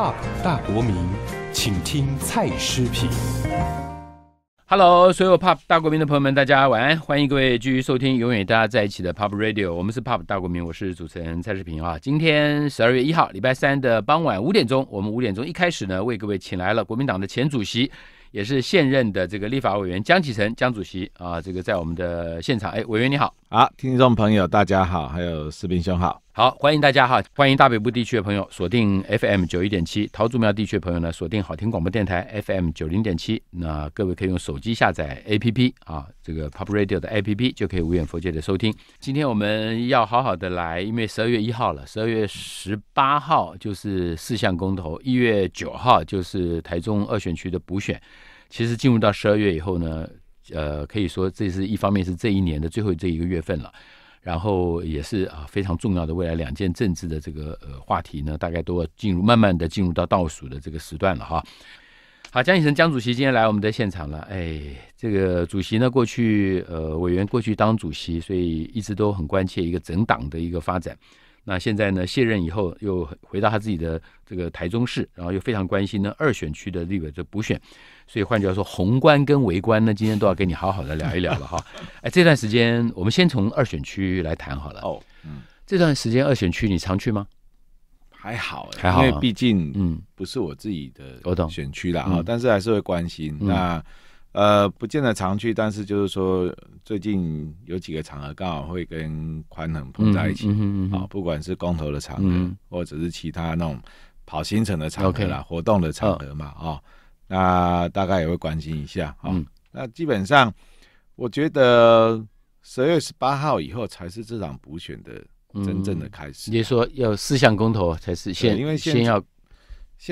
Pop 大国民，请听蔡诗平。Hello，所有 Pop 大国民的朋友们，大家晚安，欢迎各位继续收听永远与大家在一起的 Pop Radio。我们是 Pop 大国民，我是主持人蔡诗平啊。今天十二月一号，礼拜三的傍晚五点钟，我们五点钟一开始呢，为各位请来了国民党的前主席，也是现任的这个立法委员江启臣江主席啊。这个在我们的现场，哎，委员你好，啊，听众朋友大家好，还有士兵兄好。好，欢迎大家哈！欢迎大北部地区的朋友锁定 FM 九一点七，桃竹苗地区的朋友呢锁定好听广播电台 FM 九零点七。那各位可以用手机下载 APP 啊，这个 Pop Radio 的 APP 就可以无远弗届的收听。今天我们要好好的来，因为十二月一号了，十二月十八号就是四项公投，一月九号就是台中二选区的补选。其实进入到十二月以后呢，呃，可以说这是一方面是这一年的最后这一个月份了。然后也是啊，非常重要的未来两件政治的这个呃话题呢，大概都要进入慢慢的进入到倒数的这个时段了哈。好，江启臣江主席今天来我们的现场了，哎，这个主席呢过去呃委员过去当主席，所以一直都很关切一个整党的一个发展。那现在呢？卸任以后又回到他自己的这个台中市，然后又非常关心呢二选区的立委的补选，所以换句话说，宏观跟微观呢，今天都要跟你好好的聊一聊了哈。哎，这段时间我们先从二选区来谈好了。哦，嗯，这段时间二选区你常去吗？还好，还好，因为毕竟嗯不是我自己的我懂选区啦啊，但是还是会关心那。呃，不见得常去，但是就是说，最近有几个场合刚好会跟宽能碰在一起啊，不管是公投的场合，或者是其他那种跑行程的场合啦，活动的场合嘛，哦，那大概也会关心一下啊。那基本上，我觉得十月十八号以后才是这场补选的真正的开始。你说要四项公投才是先，因为先要。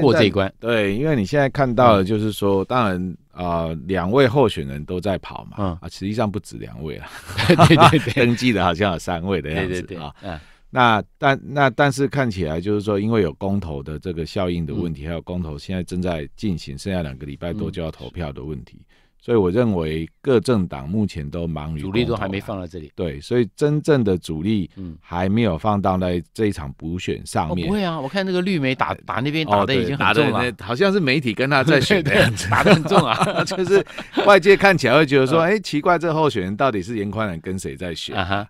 过这一关，对，因为你现在看到的就是说，当然啊，两位候选人都在跑嘛，啊，实际上不止两位 对，登记的好像有三位的样子啊。那但那但是看起来就是说，因为有公投的这个效应的问题，还有公投现在正在进行，剩下两个礼拜多就要投票的问题。所以我认为各政党目前都忙于主力都还没放到这里，对，所以真正的主力还没有放到在这一场补选上面。不会啊，我看那个绿媒打打那边打的已经很重了，好像是媒体跟他在选的 样子，打得很重啊，就是外界看起来会觉得说，哎，奇怪，这候选人到底是严宽仁跟谁在选啊？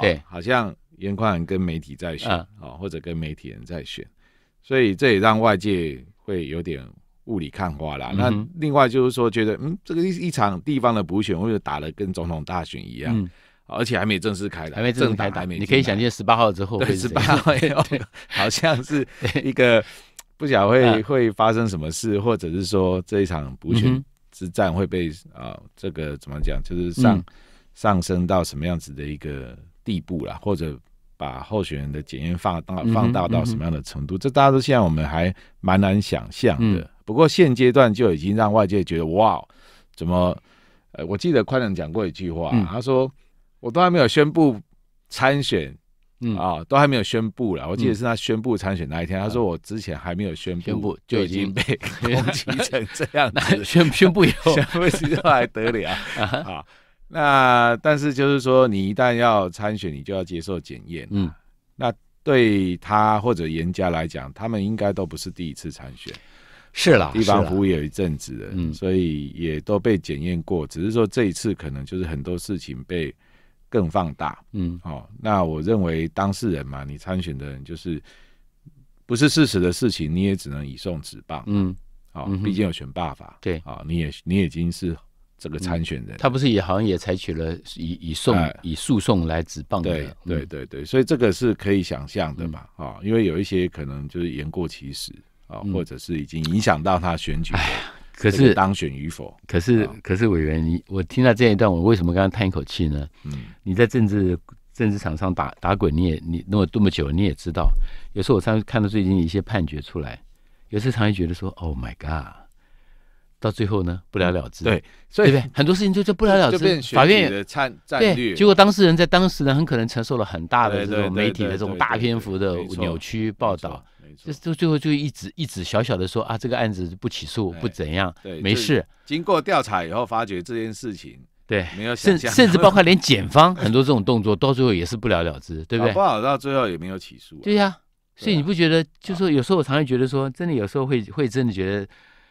对，好像严宽仁跟媒体在选哦，或者跟媒体人在选，所以这也让外界会有点。雾里看花了。那另外就是说，觉得嗯，这个一一场地方的补选，我觉打的跟总统大选一样，而且还没正式开打，还没正式开打。你可以想见，十八号之后，对十八号，好像是一个 不晓得会会发生什么事，或者是说这一场补选之战会被啊，这个怎么讲，就是上上升到什么样子的一个地步了，或者把候选人的检验放大放大到什么样的程度，这大家都现在我们还蛮难想象的。不过现阶段就已经让外界觉得哇，怎么？呃，我记得快人讲过一句话，他说我都还没有宣布参选，啊，都还没有宣布了。我记得是他宣布参选那一天，他说我之前还没有宣布，就已经被 攻击成这样子。宣宣布以后，宣布之后还得了 啊？那但是就是说，你一旦要参选，你就要接受检验。嗯，那对他或者严家来讲，他们应该都不是第一次参选。是啦，地方服务也有一阵子了，所以也都被检验过。只是说这一次可能就是很多事情被更放大。嗯，好，那我认为当事人嘛，你参选的人就是不是事实的事情，你也只能以送止谤。嗯，好，毕竟有选罢法。对，好，你也你已经是这个参选人。他不是也好像也采取了以以送以诉讼来止谤的？对对对，所以这个是可以想象的嘛？啊，因为有一些可能就是言过其实。啊，或者是已经影响到他选举。哎呀，可是当选与否，可是可是委员，你我听到这一段，我为什么刚刚叹一口气呢？嗯，你在政治政治场上打打滚，你也你弄了这么久，你也知道，有时候我常看到最近一些判决出来，有时候常会觉得说，Oh my God，到最后呢不了了之。对，所以对对？很多事情就就不了了之。法院的参战略，结果当事人在当时呢，很可能承受了很大的这种媒体的这种大篇幅的扭曲报道。就是最后就一直一直小小的说啊，这个案子不起诉不怎样，对，没事。经过调查以后，发觉这件事情，对，没有。甚甚至包括连检方很多这种动作，到最后也是不了了之，对不对？不好，到最后也没有起诉。对呀，所以你不觉得，就是有时候我常常觉得说，真的有时候会会真的觉得，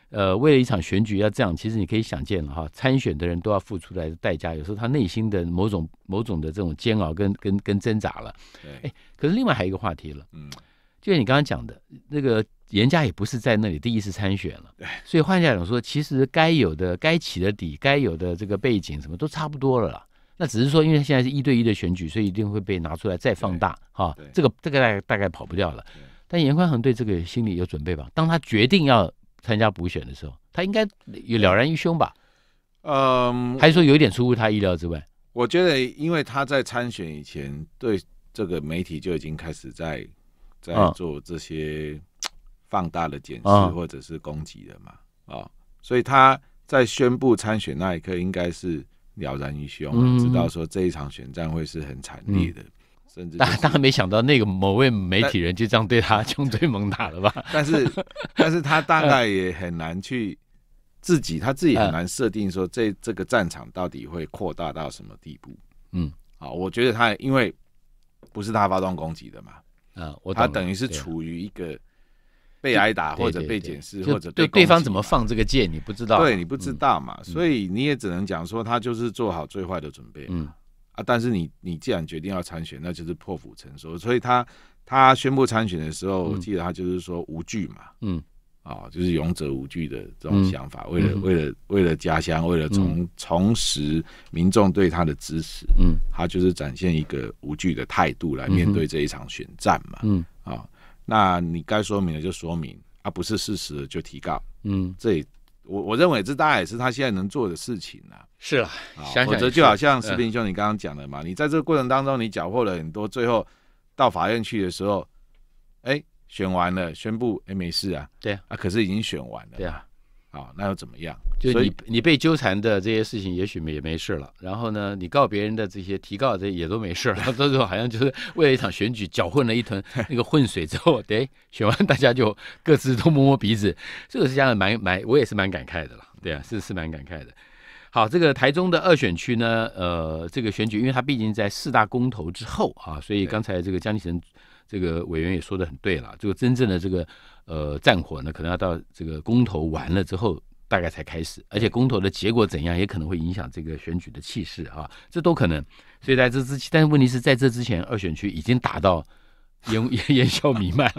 呃，为了一场选举要这样，其实你可以想见了哈，参选的人都要付出来的代价，有时候他内心的某种某种的这种煎熬跟跟跟挣扎了。哎，可是另外还有一个话题了，嗯。就你刚刚讲的，那个严家也不是在那里第一次参选了，对。所以换句话讲说，其实该有的、该起的底、该有的这个背景什么，都差不多了啦。那只是说，因为现在是一对一的选举，所以一定会被拿出来再放大哈。这个这个大概大概跑不掉了。但严宽恒对这个心理有准备吧？当他决定要参加补选的时候，他应该也了然于胸吧？嗯，还是说有点出乎他意料之外？我觉得，因为他在参选以前，对这个媒体就已经开始在。在做这些放大的检视或者是攻击的嘛，啊，所以他在宣布参选那一刻，应该是了然于胸，知道说这一场选战会是很惨烈的，甚至大大家没想到那个某位媒体人就这样对他穷 追猛打了吧？但是，但是他大概也很难去自己，他自己很难设定说这这个战场到底会扩大到什么地步？嗯，啊，我觉得他因为不是他发动攻击的嘛。啊，他等于是处于一个被挨打或者被检视，或者对对方怎么放这个箭，你不知道，对你不知道嘛，所以你也只能讲说，他就是做好最坏的准备。嗯，啊，但是你你既然决定要参选，那就是破釜沉舟。所以他他宣布参选的时候，我记得他就是说无惧嘛。嗯。啊，就是勇者无惧的这种想法，为了为了为了家乡，为了从重拾民众对他的支持，嗯，他就是展现一个无惧的态度来面对这一场选战嘛，嗯，啊，那你该说明的就说明，啊，不是事实就提告，嗯，这我我认为这大概也是他现在能做的事情啊，是啊，想这就好像石平兄你刚刚讲的嘛，你在这个过程当中你缴获了很多，最后到法院去的时候，哎。选完了，宣布哎没事啊，对啊，啊可是已经选完了，对啊，啊那又怎么样？就是你被纠缠的这些事情，也许也没事了。然后呢，你告别人的这些提告，这也都没事了。这时候好像就是为了一场选举搅混了一团 那个混水之后，对，选完大家就各自都摸摸鼻子。这个是讲的蛮蛮，我也是蛮感慨的了。对啊，是是蛮感慨的。好，这个台中的二选区呢，呃，这个选举，因为它毕竟在四大公投之后啊，所以刚才这个江启臣。这个委员也说的很对了，这个真正的这个呃战火呢，可能要到这个公投完了之后，大概才开始，而且公投的结果怎样，也可能会影响这个选举的气势啊，这都可能。所以在这之，前，但是问题是在这之前，二选区已经打到。烟烟烟消弥漫，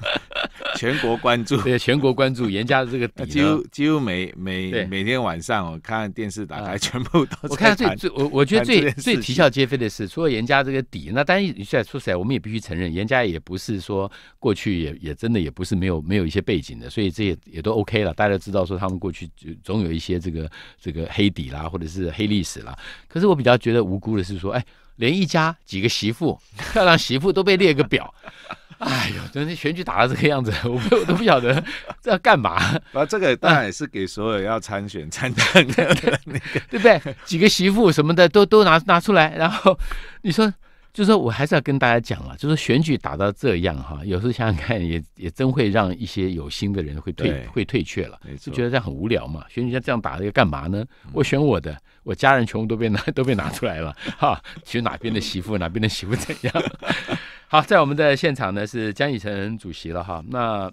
全国关注，对全国关注，严家的这个底，几乎几乎每每每天晚上我看电视打开，全部都我看最最我我觉得最最啼笑皆非的是，除了严家这个底，那当然现在说起来，我们也必须承认，严家也不是说过去也也真的也不是没有没有一些背景的，所以这也也都 OK 了。大家知道说他们过去总有一些这个这个黑底啦，或者是黑历史啦。可是我比较觉得无辜的是说，哎。连一家几个媳妇，漂 亮媳妇都被列个表，哎呦，真是选举打到这个样子，我我都不晓得这要干嘛。然后这个当然也是给所有要参选参战的那个，对不对？几个媳妇什么的都都拿拿出来，然后你说。就是我还是要跟大家讲啊，就是选举打到这样哈，有时候想想看，也也真会让一些有心的人会退会退却了，就觉得这样很无聊嘛。选举这样打要干嘛呢？我选我的，我家人全部都被拿都被拿出来了哈，选哪边的媳妇，哪边的媳妇怎样？好，在我们的现场呢是江以晨主席了哈。那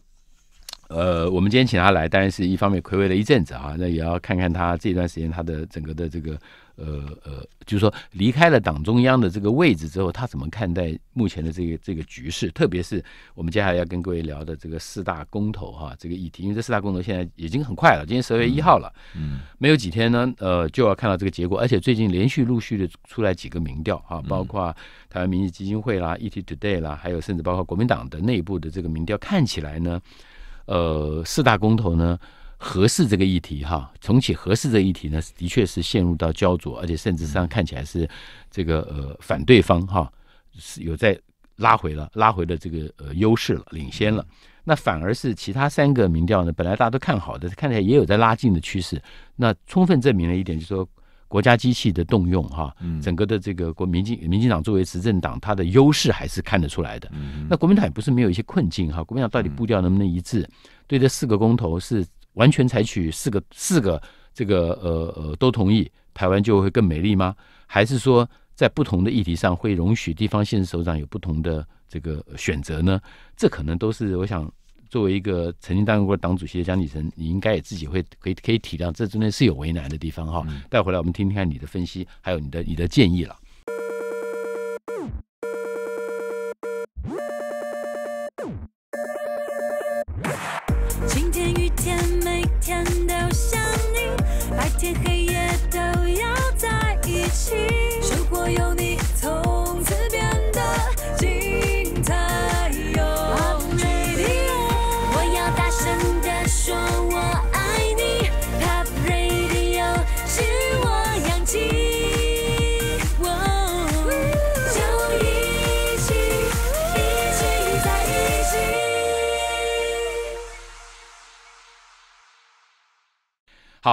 呃，我们今天请他来，当然是一方面回味了一阵子啊，那也要看看他这段时间他的整个的这个。呃呃，就是说离开了党中央的这个位置之后，他怎么看待目前的这个这个局势？特别是我们接下来要跟各位聊的这个四大公投哈，这个议题，因为这四大公投现在已经很快了，今天十二月一号了，嗯，没有几天呢，呃，就要看到这个结果。而且最近连续陆续的出来几个民调啊，包括台湾民意基金会啦、议题 Today 啦，还有甚至包括国民党的内部的这个民调，看起来呢，呃，四大公投呢。合适这个议题哈，重启合适这议题呢，的确是陷入到焦灼，而且甚至上看起来是这个呃反对方哈，是有在拉回了拉回了这个呃优势了，领先了。那反而是其他三个民调呢，本来大家都看好的，看起来也有在拉近的趋势。那充分证明了一点，就说国家机器的动用哈，整个的这个国民进民进党作为执政党，它的优势还是看得出来的。那国民党也不是没有一些困境哈，国民党到底步调能不能一致？对这四个公投是。完全采取四个四个这个呃呃都同意，台湾就会更美丽吗？还是说在不同的议题上会容许地方现任首长有不同的这个选择呢？这可能都是我想作为一个曾经担任过党主席的蒋启成，你应该也自己会可以可以体谅这中间是有为难的地方哈。带回来我们听听看你的分析，还有你的你的建议了。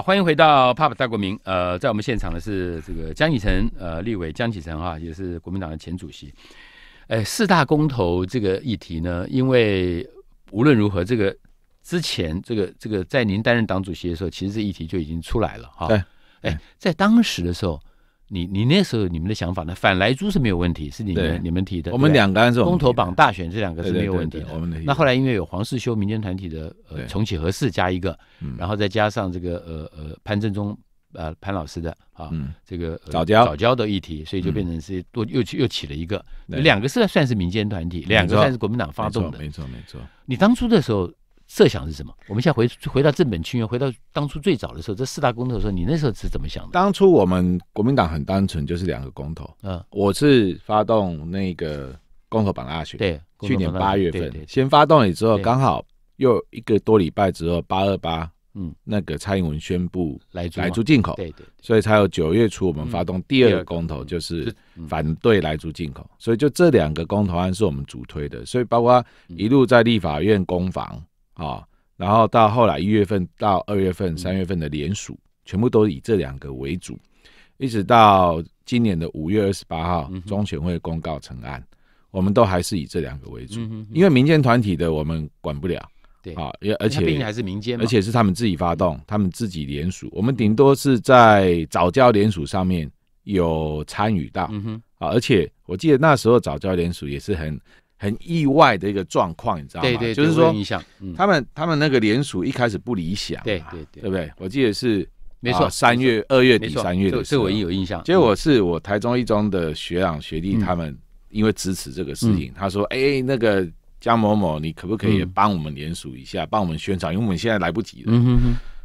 欢迎回到《爸爸大国民》。呃，在我们现场的是这个江启澄，呃，立委江启澄哈，也是国民党的前主席。哎，四大公投这个议题呢，因为无论如何，这个之前这个这个在您担任党主席的时候，其实这议题就已经出来了哈。对，哎，在当时的时候。你你那时候你们的想法呢？反莱猪是没有问题，是你们你们提的。我们两个是公投榜大选，这两个是没有问题。我们那后来因为有黄世修民间团体的呃重启合适加一个，然后再加上这个呃呃潘正中呃潘老师的啊这个早教早教的议题，所以就变成是多又又起了一个两个是算是民间团体，两个算是国民党发动的，没错没错。你当初的时候。设想是什么？我们现在回回到正本清源，回到当初最早的时候，这四大公投的时候，你那时候是怎么想的？当初我们国民党很单纯，就是两个公投。嗯，我是发动那个公投榜大选。对，去年八月份先发动了之后，刚好又一个多礼拜之后，八二八，嗯，那个蔡英文宣布来来猪进口，对对，所以才有九月初我们发动第二个公投，就是反对来猪进口。所以就这两个公投案是我们主推的，所以包括一路在立法院攻防。好，然后到后来一月份到二月份、三月份的联署，全部都以这两个为主，一直到今年的五月二十八号中选会公告成案，我们都还是以这两个为主，因为民间团体的我们管不了，对啊，而而且还是民间，而且是他们自己发动，他们自己联署，我们顶多是在早教联署上面有参与到，嗯啊，而且我记得那时候早教联署也是很。很意外的一个状况，你知道吗？对对，就是说他们他们那个联署一开始不理想，对对对，对不对？我记得是没错，三月二月底三月的时候，这我有印象。结果是我台中一中的学长学弟他们因为支持这个事情，他说：“哎，那个江某某，你可不可以帮我们联署一下，帮我们宣传？因为我们现在来不及了。”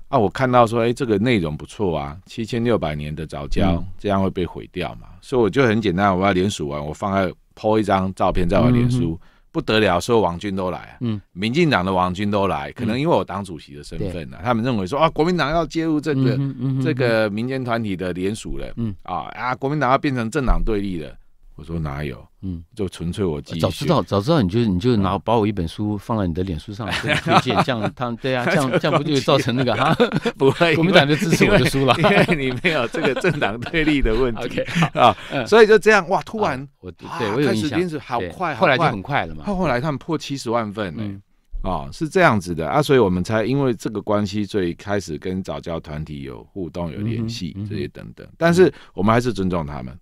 啊，我看到说，哎，这个内容不错啊，七千六百年的早教这样会被毁掉嘛，所以我就很简单，我要联署完，我放在。po 一张照片在我们脸书，不得了，所有王军都来，嗯，民进党的王军都来，可能因为我党主席的身份呢，他们认为说啊，国民党要介入这个这个民间团体的联署了，嗯啊啊，国民党要变成政党对立了。我说哪有？嗯，就纯粹我自己。早知道，早知道你就你就拿把我一本书放在你的脸书上推荐，这样他们对啊，这样这样不就造成那个 哈？不会，国民党就支持我的书了，因为你没有这个政党对立的问题 啊。所以就这样哇，突然我对我有印象，好快，后来就很快了嘛。后后来他们破七十万份呢，啊，是这样子的啊。所以我们才因为这个关系，最开始跟早教团体有互动、有联系这些等等。但是我们还是尊重他们。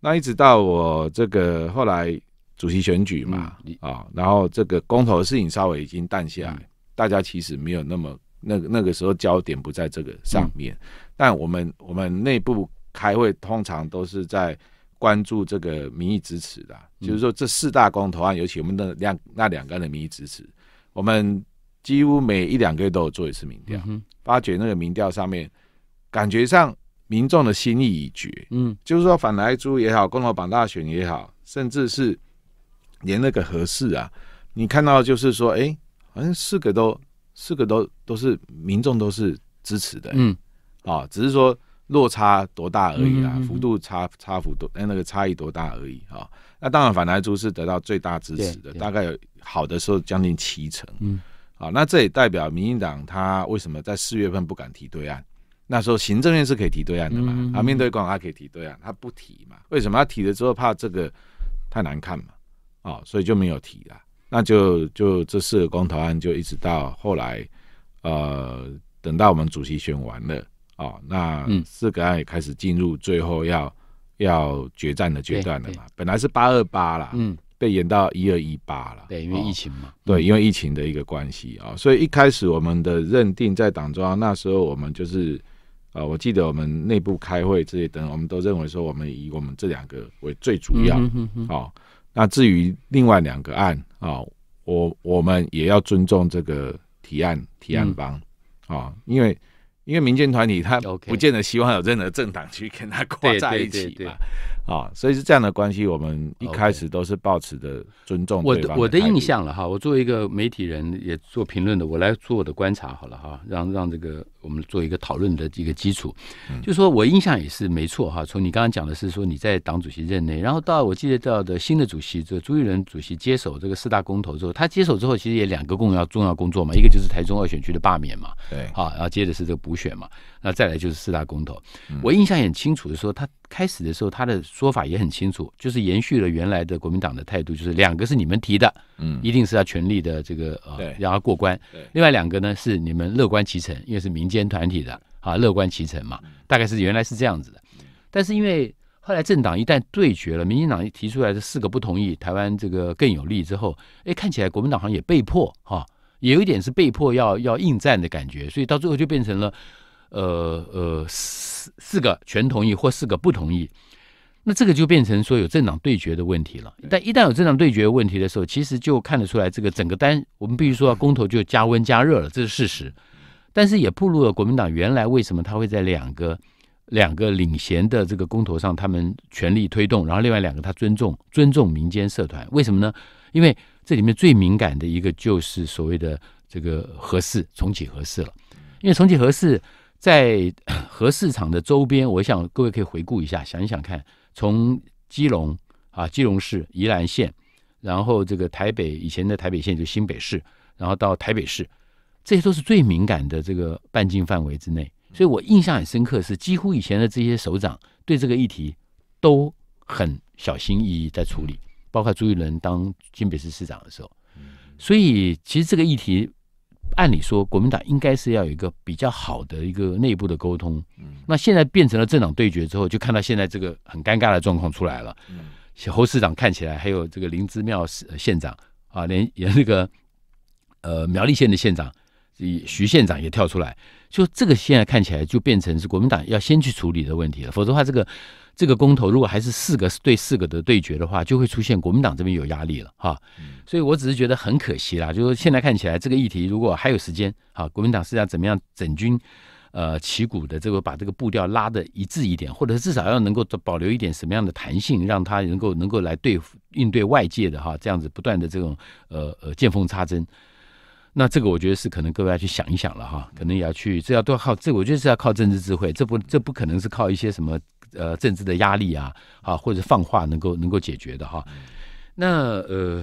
那一直到我这个后来主席选举嘛，啊，然后这个公投的事情稍微已经淡下来，大家其实没有那么那那个时候焦点不在这个上面。但我们我们内部开会通常都是在关注这个民意支持的，就是说这四大公投案，尤其我们的两那两个人的民意支持，我们几乎每一两个月都有做一次民调，发觉那个民调上面感觉上。民众的心意已决，嗯，就是说反来独也好，共和党大选也好，甚至是连那个合氏啊，你看到就是说，哎，好像四个都四个都都是民众都是支持的，嗯，啊，只是说落差多大而已啊，幅度差差幅度，哎，那个差异多大而已啊。那当然反来独是得到最大支持的，大概有好的时候将近七成，嗯，啊，那这也代表民进党他为什么在四月份不敢提对岸？那时候行政院是可以提对案的嘛？啊，面对广他可以提对案，他不提嘛？为什么他提了之后怕这个太难看嘛？哦，所以就没有提了。那就就这四个公投案就一直到后来，呃，等到我们主席选完了哦，那四个案也开始进入最后要要决战的阶段了嘛。本来是八二八啦，嗯，被延到一二一八了。对，因为疫情嘛。对，因为疫情的一个关系啊，所以一开始我们的认定在党中央那时候我们就是。啊，我记得我们内部开会这些等，我们都认为说我们以我们这两个为最主要。哦，那至于另外两个案啊，我我们也要尊重这个提案提案方啊，因为因为民间团体他不见得希望有任何政党去跟他挂在一起嘛。啊，所以是这样的关系，我们一开始都是保持的尊重。我的我的印象了哈，我作为一个媒体人也做评论的，我来做我的观察好了哈，让让这个我们做一个讨论的一个基础。就说，我印象也是没错哈。从你刚刚讲的是说你在党主席任内，然后到我记得到的新的主席，这朱立伦主席接手这个四大公投之后，他接手之后其实也两个重要重要工作嘛，一个就是台中二选区的罢免嘛，对，啊，然后接着是这个补选嘛。那再来就是四大公投，我印象很清楚的时候，他开始的时候他的说法也很清楚，就是延续了原来的国民党的态度，就是两个是你们提的，嗯，一定是要全力的这个呃让他过关；另外两个呢是你们乐观其成，因为是民间团体的啊，乐观其成嘛，大概是原来是这样子的。但是因为后来政党一旦对决了，民进党提出来的四个不同意，台湾这个更有利之后，哎，看起来国民党好像也被迫哈，也有一点是被迫要要应战的感觉，所以到最后就变成了。呃呃，四四个全同意或四个不同意，那这个就变成说有政党对决的问题了。但一旦有政党对决问题的时候，其实就看得出来，这个整个单我们必须说公投就加温加热了，这是事实。但是也暴露了国民党原来为什么他会在两个两个领衔的这个公投上，他们全力推动，然后另外两个他尊重尊重民间社团，为什么呢？因为这里面最敏感的一个就是所谓的这个合适重启合适了，因为重启合适。在 核市场的周边，我想各位可以回顾一下，想一想看，从基隆啊，基隆市、宜兰县，然后这个台北以前的台北县就新北市，然后到台北市，这些都是最敏感的这个半径范围之内。所以我印象很深刻，是几乎以前的这些首长对这个议题都很小心翼翼在处理，包括朱一伦当新北市市长的时候。所以其实这个议题。按理说，国民党应该是要有一个比较好的一个内部的沟通，那现在变成了政党对决之后，就看到现在这个很尴尬的状况出来了。侯市长看起来还有这个灵芝庙县长啊，连连那个呃苗栗县的县长徐县长也跳出来。就这个现在看起来就变成是国民党要先去处理的问题了，否则的话，这个这个公投如果还是四个对四个的对决的话，就会出现国民党这边有压力了哈。所以我只是觉得很可惜啦，就是现在看起来这个议题如果还有时间，哈，国民党是要怎么样整军呃旗鼓的这个把这个步调拉的一致一点，或者至少要能够保留一点什么样的弹性，让他能够能够来对付应对外界的哈这样子不断的这种呃呃见缝插针。那这个我觉得是可能各位要去想一想了哈，可能也要去，这要都要靠这，我觉得是要靠政治智慧，这不这不可能是靠一些什么呃政治的压力啊啊或者放话能够能够解决的哈。那呃，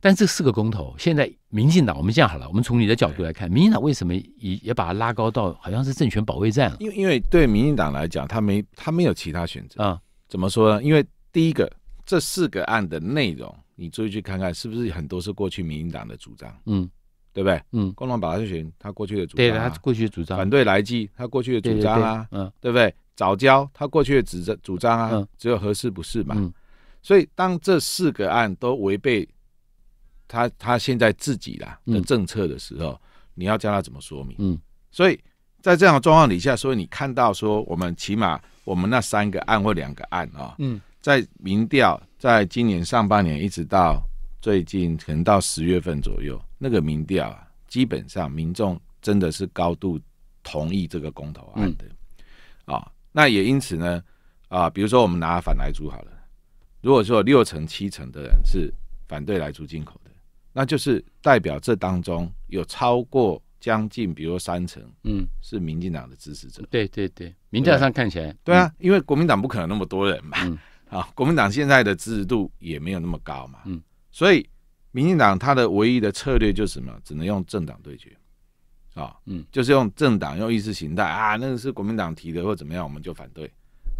但这四个公投，现在民进党，我们这样好了，我们从你的角度来看，民进党为什么也也把它拉高到好像是政权保卫战了？因为因为对民进党来讲，他没他没有其他选择啊。怎么说呢？因为第一个，这四个案的内容，你注意去看看，是不是很多是过去民进党的主张？嗯。对不对？嗯，共同保育群他过去的主张，对他过去的主张，反对来济他过去的主张啊，嗯，对不对？早教他过去的主张主张啊，只有合适不是嘛？所以当这四个案都违背他他现在自己的政策的时候，你要教他怎么说明？嗯，所以在这样的状况底下，所以你看到说我们起码我们那三个案或两个案啊，嗯，在民调在今年上半年一直到最近，可能到十月份左右。那个民调啊，基本上民众真的是高度同意这个公投案的啊。那也因此呢啊，比如说我们拿反来猪好了，如果说六成七成的人是反对来猪进口的，那就是代表这当中有超过将近，比如说三成，嗯，是民进党的支持者。对对对，民调上看起来，对啊，因为国民党不可能那么多人嘛。啊，国民党现在的支持度也没有那么高嘛。嗯，所以。民进党他的唯一的策略就是什么？只能用政党对决，啊，嗯，就是用政党用意识形态啊，那个是国民党提的或怎么样，我们就反对，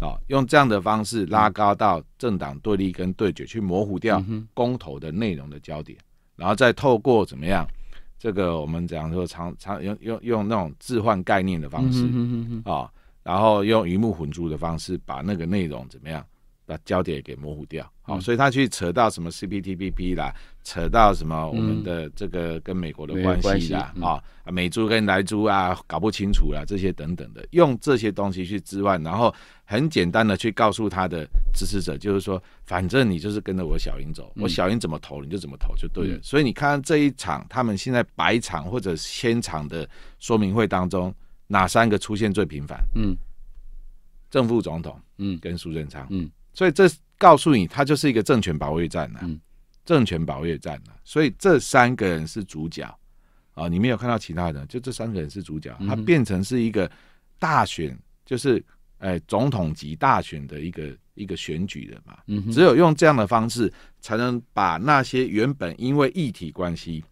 啊，用这样的方式拉高到政党对立跟对决，去模糊掉公投的内容的焦点，然后再透过怎么样，这个我们讲说常常用用用那种置换概念的方式，啊，然后用鱼目混珠的方式把那个内容怎么样？把焦点给模糊掉，好，所以他去扯到什么 CPTPP 啦，扯到什么我们的这个跟美国的关系啦，啊，美猪跟莱猪啊，搞不清楚啦，这些等等的，用这些东西去置换，然后很简单的去告诉他的支持者，就是说，反正你就是跟着我小英走，我小英怎么投你就怎么投就对了。所以你看这一场他们现在百场或者千场的说明会当中，哪三个出现最频繁？嗯，正副总统，嗯，跟苏贞昌，嗯。所以这告诉你，他就是一个政权保卫战呢，政权保卫战呢。所以这三个人是主角啊，你没有看到其他人，就这三个人是主角。他变成是一个大选，就是哎，总统级大选的一个一个选举的嘛。只有用这样的方式，才能把那些原本因为议题关系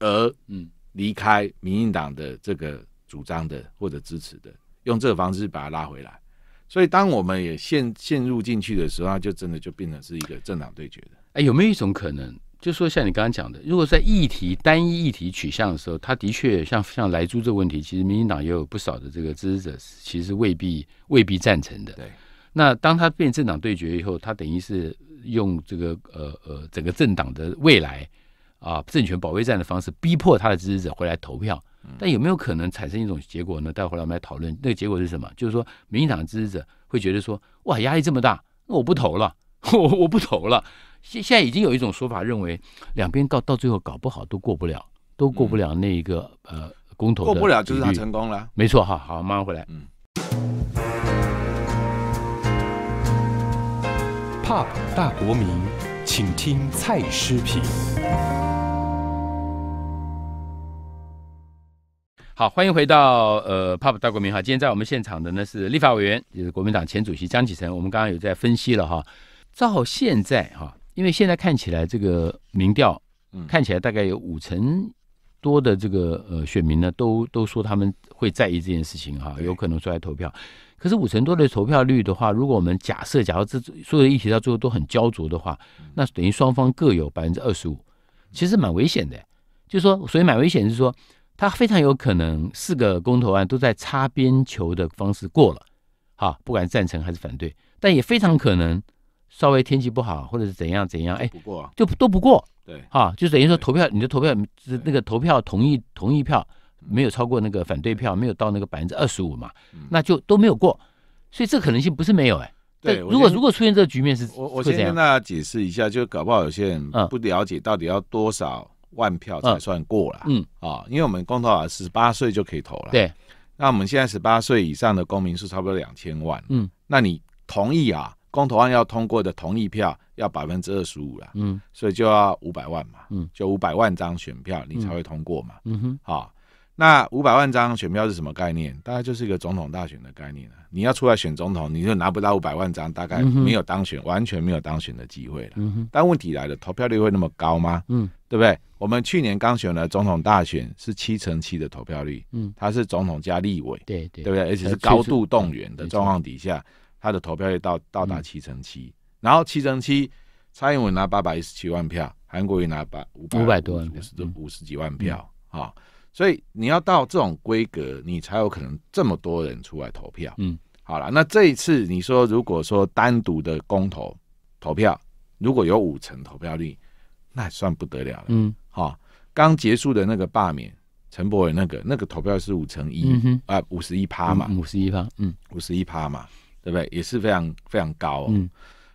而嗯离开民进党的这个主张的或者支持的，用这个方式把它拉回来。所以，当我们也陷陷入进去的时候，就真的就变成是一个政党对决的。哎，有没有一种可能，就说像你刚刚讲的，如果在议题单一议题取向的时候，他的确像像莱猪这问题，其实民进党也有不少的这个支持者，其实未必未必赞成的。对。那当他变政党对决以后，他等于是用这个呃呃整个政党的未来啊政权保卫战的方式，逼迫他的支持者回来投票。但有没有可能产生一种结果呢？待会儿我们来讨论那个结果是什么？就是说，民进党支持者会觉得说，哇，压力这么大，那我不投了，我我不投了。现现在已经有一种说法，认为两边到到最后搞不好都过不了，都过不了那一个呃公投。过不了就是他成功了。没错，哈，好，慢慢回来。嗯。Pop 大国民，请听蔡诗萍。好，欢迎回到呃，Pop 大国民哈。今天在我们现场的呢是立法委员，就是国民党前主席江启成。我们刚刚有在分析了哈，照现在哈，因为现在看起来这个民调，看起来大概有五成多的这个呃选民呢，都都说他们会在意这件事情哈，有可能出来投票。可是五成多的投票率的话，如果我们假设，假如这所有的议题到最后都很焦灼的话，那等于双方各有百分之二十五，其实蛮危险的。就说，所以蛮危险是说。他非常有可能四个公投案都在擦边球的方式过了，哈，不管赞成还是反对，但也非常可能稍微天气不好或者是怎样怎样，哎，不过就都不过，对，哈，就等于说投票你的投票那个投票同意同意票没有超过那个反对票没有到那个百分之二十五嘛，那就都没有过，所以这可能性不是没有哎，对，如果如果出现这个局面是，我我先跟大家解释一下，就搞不好有些人不了解到底要多少。万票才算过了，嗯，啊，因为我们公投法十八岁就可以投了，对，那我们现在十八岁以上的公民数差不多两千万，嗯，那你同意啊公投案要通过的同意票要百分之二十五了，嗯，所以就要五百万嘛，嗯，就五百万张选票你才会通过嘛，嗯哼，啊。那五百万张选票是什么概念？大概就是一个总统大选的概念了。你要出来选总统，你就拿不到五百万张，大概没有当选，完全没有当选的机会了。嗯但问题来了，投票率会那么高吗？嗯，对不对？我们去年刚选的总统大选是七成七的投票率。嗯，他是总统加立委。对对。对不对？而且是高度动员的状况底下，他的投票率到到达七成七。然后七成七，蔡英文拿八百一十七万票，韩国瑜拿八五百多五十多五十几万票啊。所以你要到这种规格，你才有可能这么多人出来投票。嗯，好了，那这一次你说，如果说单独的公投投票，如果有五成投票率，那算不得了了。嗯，好，刚结束的那个罢免陈伯伟那个，那个投票是五成一，啊，五十一趴嘛，五十一趴，嗯，五十一趴嘛，对不对？也是非常非常高。嗯，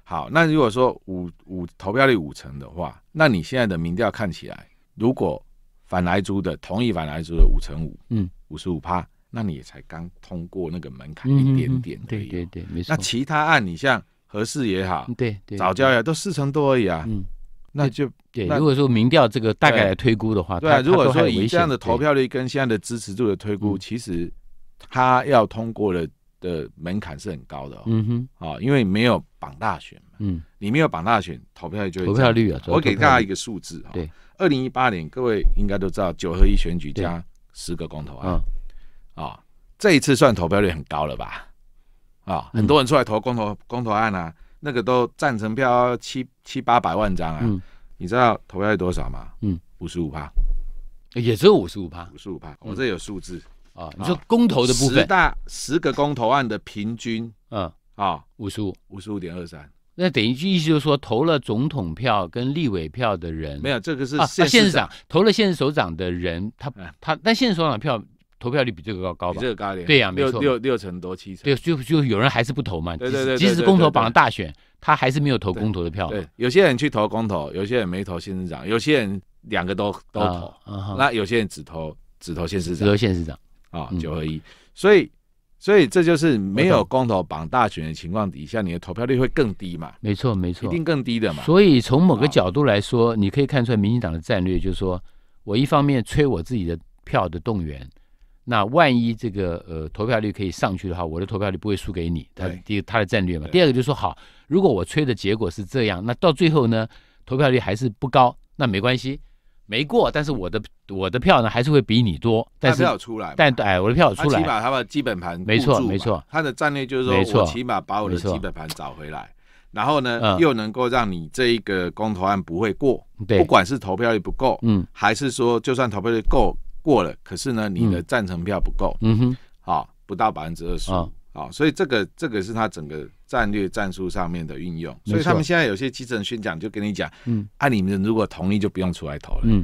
好，那如果说五五投票率五成的话，那你现在的民调看起来，如果反来租的，同意反来租的五成五，嗯，五十五趴，那你也才刚通过那个门槛一点点，对对对，没错。那其他案，你像合适也好，对，早交也都四成多而已啊，嗯，那就对。如果说民调这个大概来推估的话，对，如果说以这样的投票率跟现在的支持度的推估，其实他要通过了。的门槛是很高的，嗯哼，啊，因为没有绑大选，嗯，你没有绑大选，投票率就投票率啊，我给大家一个数字啊，对，二零一八年各位应该都知道，九合一选举加十个公投案，啊，这一次算投票率很高了吧？啊，很多人出来投公投公投案啊，那个都赞成票七七八百万张啊，你知道投票率多少吗？嗯，五十五帕，也只有五十五帕，五十五帕，我这有数字。啊，你说公投的部分，十大十个公投案的平均，嗯，啊，五十五五十五点二三，那等于就意思就是说，投了总统票跟立委票的人，没有这个是啊，市长投了县市首长的人，他他，但县市首长票投票率比这个要高吧？这个高点，对呀，没错，六六成多七成，对，就就有人还是不投嘛，对对对，即使公投绑了大选，他还是没有投公投的票，对，有些人去投公投，有些人没投县长，有些人两个都都投，那有些人只投只投县长，只投县长。啊，九二一，所以，所以这就是没有公投绑大选的情况底下，你的投票率会更低嘛？没错，没错，一定更低的嘛。所以从某个角度来说，你可以看出来，民进党的战略就是说我一方面催我自己的票的动员，那万一这个呃投票率可以上去的话，我的投票率不会输给你。他第他的战略嘛，第二个就是说，好，如果我催的结果是这样，那到最后呢，投票率还是不高，那没关系。没过，但是我的我的票呢还是会比你多，但是票出来，但哎，我的票出来，起码他的基本盘没错没错，他的战略就是说，我起码把我的基本盘找回来，然后呢，又能够让你这一个公投案不会过，对，不管是投票率不够，嗯，还是说就算投票率够过了，可是呢，你的赞成票不够，嗯哼，好，不到百分之二十。啊，所以这个这个是他整个战略战术上面的运用，所以他们现在有些基层宣讲就跟你讲，嗯，啊，你们如果同意就不用出来投了，嗯，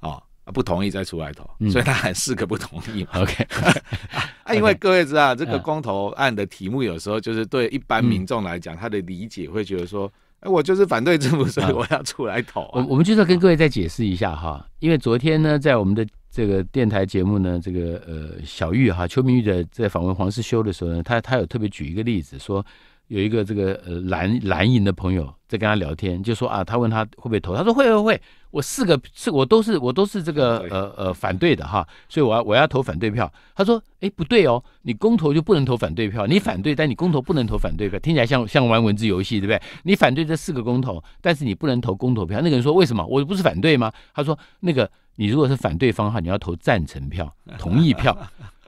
哦，不同意再出来投，所以他喊四个不同意嘛，OK，啊，因为各位知道这个公投案的题目有时候就是对一般民众来讲，他的理解会觉得说，哎，我就是反对政府，所以我要出来投。我我们就是要跟各位再解释一下哈，因为昨天呢，在我们的。这个电台节目呢，这个呃，小玉哈，邱明玉在在访问黄世修的时候呢，他他有特别举一个例子，说有一个这个呃蓝蓝营的朋友在跟他聊天，就说啊，他问他会不会投，他说会会会，我四个是我都是我都是这个呃呃反对的哈，所以我要我要投反对票。他说，哎，不对哦，你公投就不能投反对票，你反对但你公投不能投反对票，听起来像像玩文字游戏对不对？你反对这四个公投，但是你不能投公投票。那个人说为什么？我不是反对吗？他说那个。你如果是反对方哈，你要投赞成票、同意票，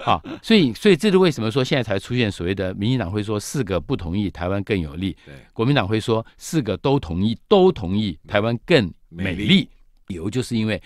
啊，所以所以这是为什么说现在才出现所谓的民进党会说四个不同意台湾更有利，国民党会说四个都同意都同意台湾更美丽，理由就是因为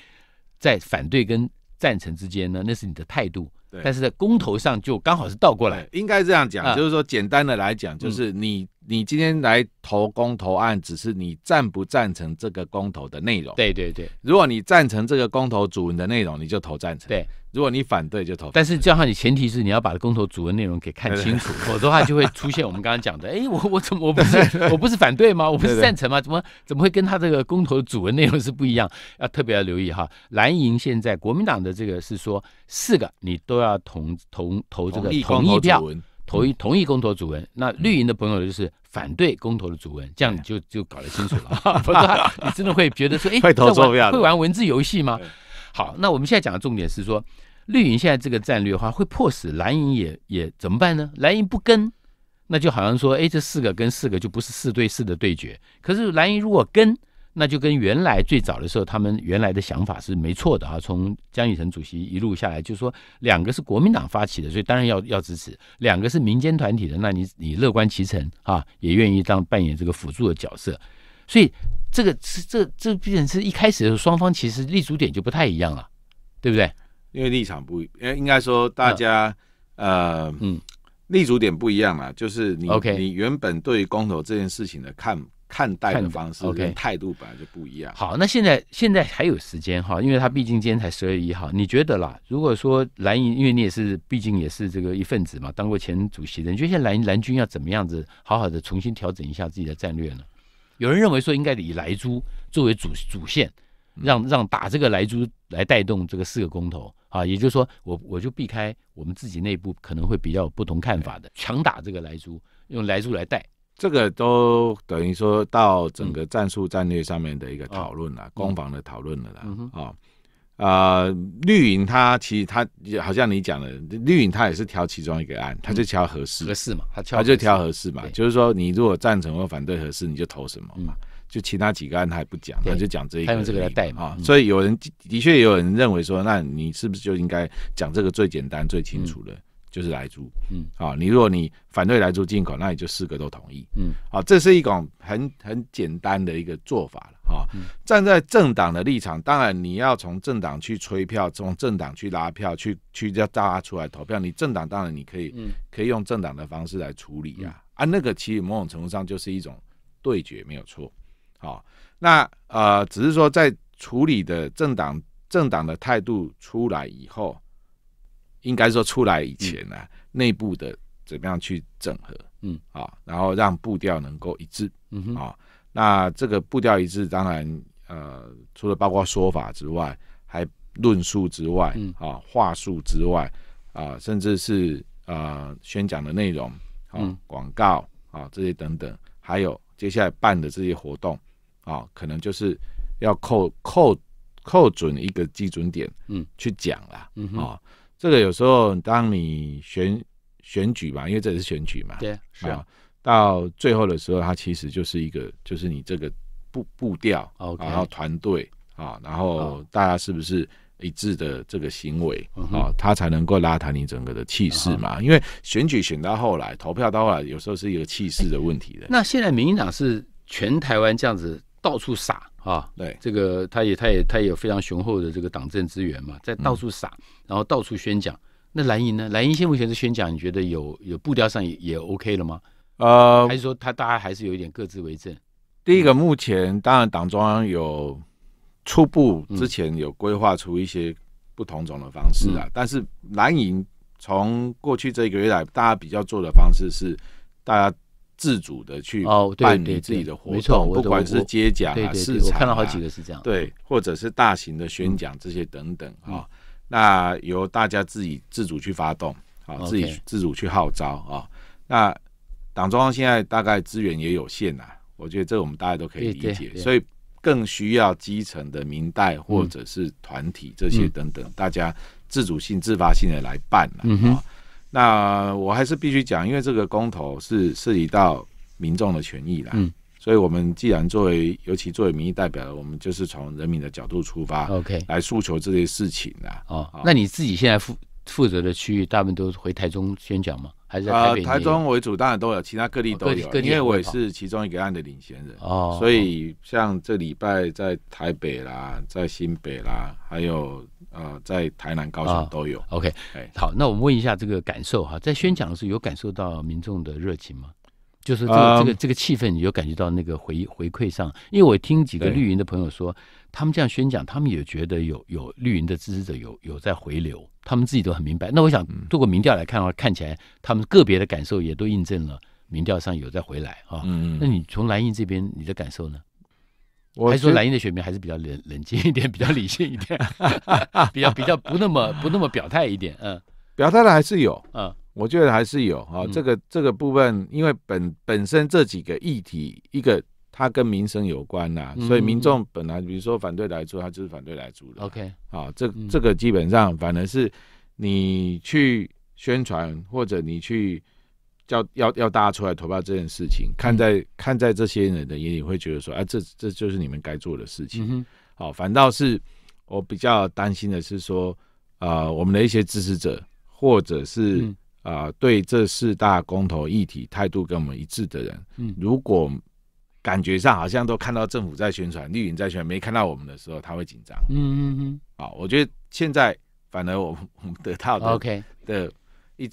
在反对跟赞成之间呢，那是你的态度，但是在公投上就刚好是倒过来，应该这样讲，就是说简单的来讲，就是你。你今天来投公投案，只是你赞不赞成这个公投的内容？对对对。如果你赞成这个公投主文的内容，你就投赞成；对，如果你反对就投。但是最好你前提是你要把公投主文内容给看清楚，否则的话就会出现我们刚刚讲的：哎，我我怎么我不是 我不是反对吗？我不是赞成吗？怎么怎么会跟他这个公投主文内容是不一样？要特别要留意哈。蓝营现在国民党的这个是说四个你都要同同投这个同一票。同意同意公投主文，那绿营的朋友就是反对公投的主文，这样你就就搞得清楚了。不是，你真的会觉得说，哎，会玩会玩文字游戏吗？好，那我们现在讲的重点是说，绿营现在这个战略的话，会迫使蓝营也也怎么办呢？蓝营不跟，那就好像说，哎，这四个跟四个就不是四对四的对决。可是蓝营如果跟，那就跟原来最早的时候，他们原来的想法是没错的啊。从江宜晨主席一路下来，就是说两个是国民党发起的，所以当然要要支持；两个是民间团体的，那你你乐观其成啊，也愿意当扮演这个辅助的角色。所以这个是这这，毕竟是一开始的时候，双方其实立足点就不太一样了，对不对？因为立场不一，应该说大家呃嗯立足点不一样了，就是你你原本对公投这件事情的看。看待的方式、态度本来就不一样。好，那现在现在还有时间哈，因为他毕竟今天才十二月一号。你觉得啦？如果说蓝营，因为你也是，毕竟也是这个一份子嘛，当过前主席的，你觉得现在蓝蓝军要怎么样子好好的重新调整一下自己的战略呢？有人认为说，应该以莱猪作为主主线，让让打这个莱猪来带动这个四个公投啊。也就是说，我我就避开我们自己内部可能会比较不同看法的，强打这个莱猪，用莱猪来带。这个都等于说到整个战术战略上面的一个讨论了，攻防的讨论了啦，啊，啊，绿营他其实他好像你讲的，绿营他也是挑其中一个案，他就挑合适，合适嘛，他就挑合适嘛，就是说你如果赞成或反对合适，你就投什么嘛，就其他几个案他也不讲，他就讲这一个，他用这个来带嘛，所以有人的确有人认为说，那你是不是就应该讲这个最简单最清楚的？就是来租，嗯，啊，你如果你反对来租进口，那你就四个都同意，嗯，啊，这是一种很很简单的一个做法了，啊，站在政党的立场，当然你要从政党去催票，从政党去拉票，去去叫大家出来投票，你政党当然你可以，嗯，可以用政党的方式来处理呀，啊，那个其实某种程度上就是一种对决，没有错，好，那呃，只是说在处理的政党政党的态度出来以后。应该说出来以前呢，内部的怎么样去整合？嗯，啊，然后让步调能够一致。嗯哼，啊，那这个步调一致，当然呃，除了包括说法之外，还论述之外，啊，话术之外，啊，甚至是呃，宣讲的内容，啊，广告啊这些等等，还有接下来办的这些活动，啊，可能就是要扣扣扣准一个基准点，嗯，去讲了，嗯啊。这个有时候，当你选选举嘛，因为这也是选举嘛，对，是啊，到最后的时候，它其实就是一个，就是你这个步步调，然后团队啊，然后大家是不是一致的这个行为啊，它才能够拉抬你整个的气势嘛。因为选举选到后来，投票到后来，有时候是一个气势的问题的。那现在民进党是全台湾这样子。到处撒啊，对，这个他也，他也，他也有非常雄厚的这个党政资源嘛，在到处撒，然后到处宣讲。那蓝营呢？蓝营现在目前是宣讲，你觉得有有步调上也也 OK 了吗？呃，还是说他大家还是有一点各自为政？第一个，目前当然党中央有初步之前有规划出一些不同种的方式啊，但是蓝营从过去这一个月来，大家比较做的方式是大家。自主的去办理自己的活动，不管是接奖啊、市场看到好几个是这样，对，或者是大型的宣讲这些等等啊。那由大家自己自主去发动，啊，自己自主去号召啊。那党中央现在大概资源也有限啊，我觉得这我们大家都可以理解，所以更需要基层的明代或者是团体这些等等，大家自主性、自发性的来办了啊。那我还是必须讲，因为这个公投是涉及到民众的权益啦，嗯，所以我们既然作为，尤其作为民意代表，我们就是从人民的角度出发，OK，来诉求这些事情啦。哦，那你自己现在负负责的区域，大部分都是回台中宣讲吗？还是台台中为主，当然都有，其他各地都有，因为我也是其中一个案的领衔人，哦，所以像这礼拜在台北啦，在新北啦，还有。呃，在台南高雄都有。OK，哎，好，那我们问一下这个感受哈，在宣讲的时候有感受到民众的热情吗？就是这个这个这个气氛，有感觉到那个回回馈上？因为我听几个绿营的朋友说，他们这样宣讲，他们也觉得有有绿营的支持者有有在回流，他们自己都很明白。那我想透过民调来看的话，看起来他们个别的感受也都印证了民调上有在回来啊。嗯嗯，那你从蓝营这边你的感受呢？我还是说蓝营的选民还是比较冷冷静一点，比较理性一点，比较比较不那么不那么表态一点。嗯，表态的还是有嗯，我觉得还是有啊。这个这个部分，因为本本身这几个议题，一个它跟民生有关呐，所以民众本来比如说反对来住，他就是反对来住的。OK，好，这这个基本上反而是你去宣传或者你去。叫要要大家出来投票这件事情，看在看在这些人的眼里，会觉得说，哎，这这就是你们该做的事情。好，反倒是我比较担心的是说，啊，我们的一些支持者，或者是啊，对这四大公投议题态度跟我们一致的人，嗯，如果感觉上好像都看到政府在宣传，绿营在宣传，没看到我们的时候，他会紧张。嗯嗯嗯。好，我觉得现在反而我们我们得到的 OK 的。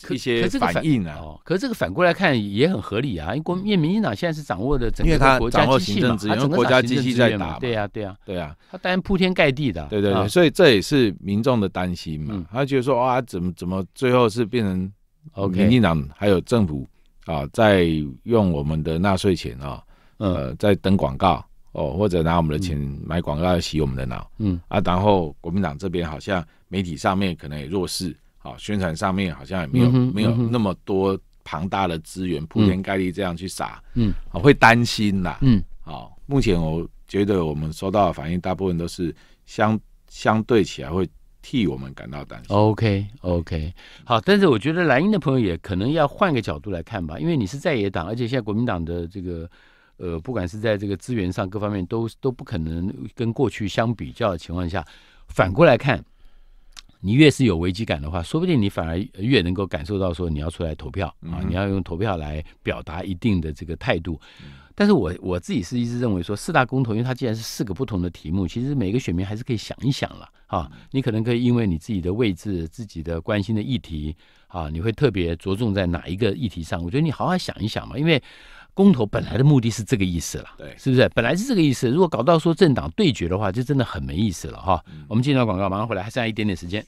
一些反应啊，可是这个反过来看也很合理啊。因为国因为民进党现在是掌握的整个国家机器嘛，它用国家机器在打。对啊，对啊，对啊，它当然铺天盖地的。对对对，所以这也是民众的担心嘛。他觉得说啊，怎么怎么最后是变成民进党，还有政府啊，在用我们的纳税钱啊，呃，在登广告哦，或者拿我们的钱买广告洗我们的脑。嗯啊，然后国民党这边好像媒体上面可能也弱势。哦，宣传上面好像也没有没有那么多庞大的资源铺天盖地这样去撒，嗯，会担心啦。嗯，哦，目前我觉得我们收到的反应大部分都是相相对起来会替我们感到担心。OK OK，好，但是我觉得蓝茵的朋友也可能要换个角度来看吧，因为你是在野党，而且现在国民党的这个呃，不管是在这个资源上各方面都都不可能跟过去相比较的情况下，反过来看。你越是有危机感的话，说不定你反而越能够感受到说你要出来投票啊，你要用投票来表达一定的这个态度。但是，我我自己是一直认为说四大公投，因为它既然是四个不同的题目，其实每个选民还是可以想一想了啊。你可能可以因为你自己的位置、自己的关心的议题啊，你会特别着重在哪一个议题上？我觉得你好好想一想嘛，因为。公投本来的目的是这个意思了，对，是不是？本来是这个意思。如果搞到说政党对决的话，就真的很没意思了哈。我们进一段广告，马上回来，还剩下一点点时间。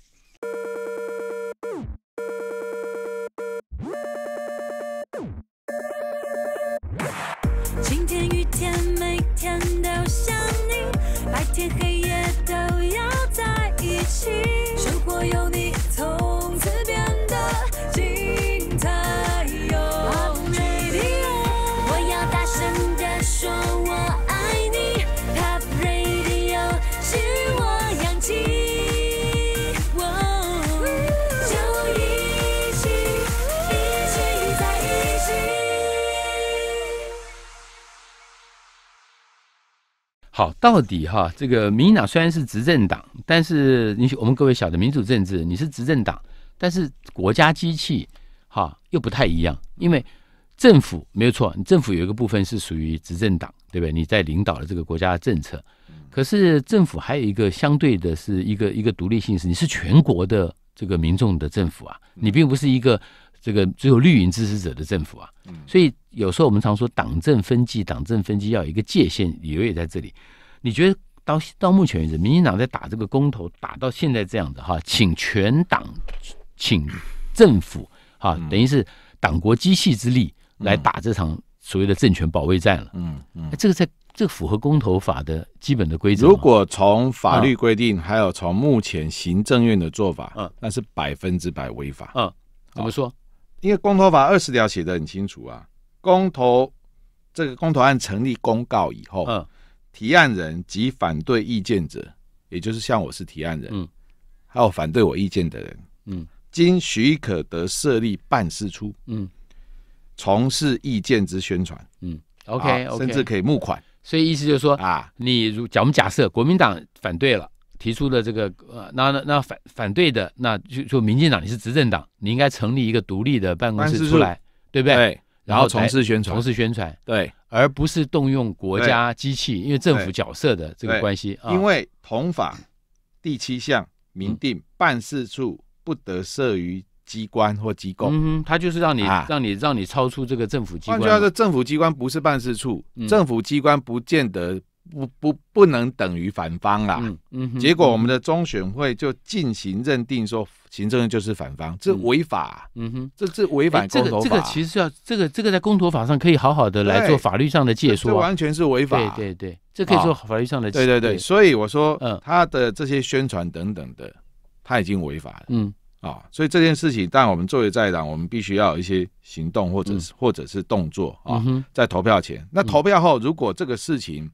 好，到底哈，这个民党虽然是执政党，但是你我们各位晓得民主政治，你是执政党，但是国家机器哈又不太一样，因为政府没有错，政府有一个部分是属于执政党，对不对？你在领导了这个国家的政策，可是政府还有一个相对的是一个一个独立性，是你是全国的这个民众的政府啊，你并不是一个。这个只有绿营支持者的政府啊，所以有时候我们常说党政分际，党政分际要有一个界限，理由也在这里。你觉得到到目前为止，民进党在打这个公投，打到现在这样的哈，请全党请政府哈，等于是党国机器之力来打这场所谓的政权保卫战了。嗯嗯，这个在这符合公投法的基本的规则。如果从法律规定，还有从目前行政院的做法，嗯，那是百分之百违法。嗯，怎么说？因为公投法二十条写的很清楚啊，公投这个公投案成立公告以后，嗯，提案人及反对意见者，也就是像我是提案人，嗯，还有反对我意见的人，嗯，经许可得设立办事处，嗯，从事意见之宣传，嗯，OK 甚至可以募款，所以意思就是说啊，你如假我们假设国民党反对了。提出的这个，那那反反对的，那就说民进党你是执政党，你应该成立一个独立的办公室出来，对不对？对。然后从事宣传，从事宣传，对，而不是动用国家机器，因为政府角色的这个关系。因为同法第七项明定，办事处不得设于机关或机构，它就是让你让你让你超出这个政府机关。换句话说，政府机关不是办事处，政府机关不见得。不不不能等于反方啦，结果我们的中选会就进行认定说行政院就是反方，这违法，嗯哼，这这违反这个这个其实要这个这个在公投法上可以好好的来做法律上的解说，这完全是违法，对对对，这可以做法律上的，对对对，所以我说他的这些宣传等等的，他已经违法了，嗯啊，所以这件事情，但我们作为在党，我们必须要有一些行动或者是、或者是动作啊，在投票前，那投票后如果这个事情。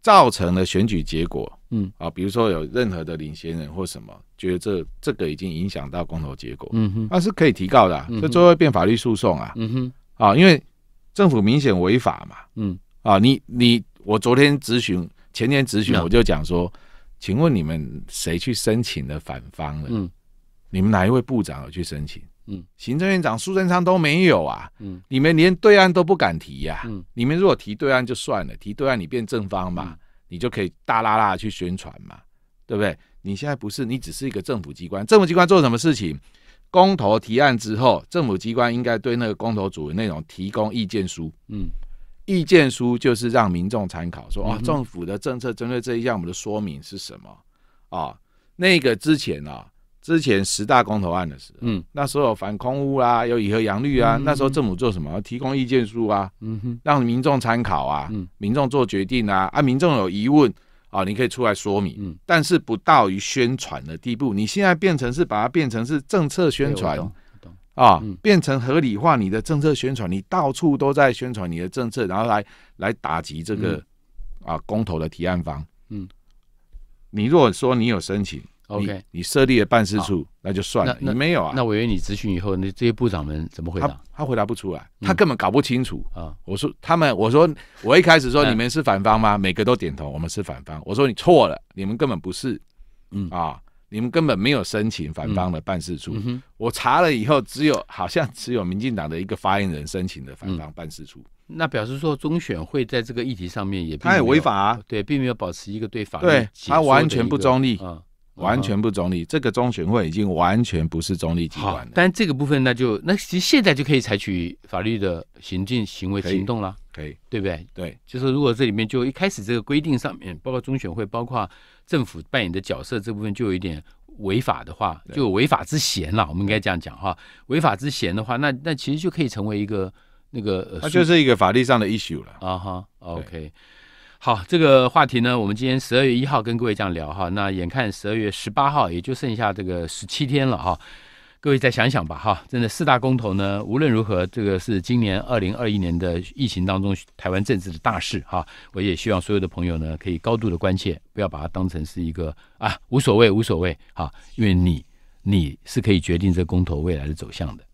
造成了选举结果，嗯啊，比如说有任何的领先人或什么，觉得这这个已经影响到公投结果，嗯哼，那是可以提告的，这最后变法律诉讼啊，嗯哼，啊，因为政府明显违法嘛，嗯啊，你你我昨天咨询，前天咨询，我就讲说，请问你们谁去申请的反方了？嗯，你们哪一位部长有去申请？行政院长苏贞昌都没有啊，嗯，你们连对岸都不敢提呀，嗯，你们如果提对岸就算了，提对岸你变正方嘛，你就可以大拉拉去宣传嘛，对不对？你现在不是你只是一个政府机关，政府机关做什么事情？公投提案之后，政府机关应该对那个公投组的内容提供意见书，嗯，意见书就是让民众参考，说哦，政府的政策针对这一项目的说明是什么啊？那个之前啊。之前十大公投案的候，嗯，那时候有反空屋啊，有以和扬绿啊，那时候政府做什么？提供意见书啊，嗯哼，让民众参考啊，嗯，民众做决定啊，啊，民众有疑问啊，你可以出来说明，嗯，但是不到于宣传的地步。你现在变成是把它变成是政策宣传，啊，变成合理化你的政策宣传，你到处都在宣传你的政策，然后来来打击这个，啊，公投的提案方，嗯，你如果说你有申请。O.K.，你设立了办事处，那就算了。你没有啊？那我为你咨询以后，那这些部长们怎么回答？他回答不出来，他根本搞不清楚啊！我说他们，我说我一开始说你们是反方吗？每个都点头，我们是反方。我说你错了，你们根本不是，嗯啊，你们根本没有申请反方的办事处。我查了以后，只有好像只有民进党的一个发言人申请的反方办事处。那表示说中选会在这个议题上面也他也违法啊？对，并没有保持一个对法律，他完全不中立啊。完全不中立，这个中选会已经完全不是中立机关了。但这个部分那就那其实现在就可以采取法律的行进行为行动了，可以对不对？对，就是如果这里面就一开始这个规定上面，包括中选会，包括政府扮演的角色这部分就有一点违法的话，就有违法之嫌了。我们应该这样讲哈，违法之嫌的话，那那其实就可以成为一个那个，那就是一个法律上的 issue 了啊哈，OK。好，这个话题呢，我们今天十二月一号跟各位这样聊哈。那眼看十二月十八号，也就剩下这个十七天了哈。各位再想想吧哈。真的四大公投呢，无论如何，这个是今年二零二一年的疫情当中台湾政治的大事哈。我也希望所有的朋友呢，可以高度的关切，不要把它当成是一个啊无所谓无所谓哈，因为你你是可以决定这公投未来的走向的。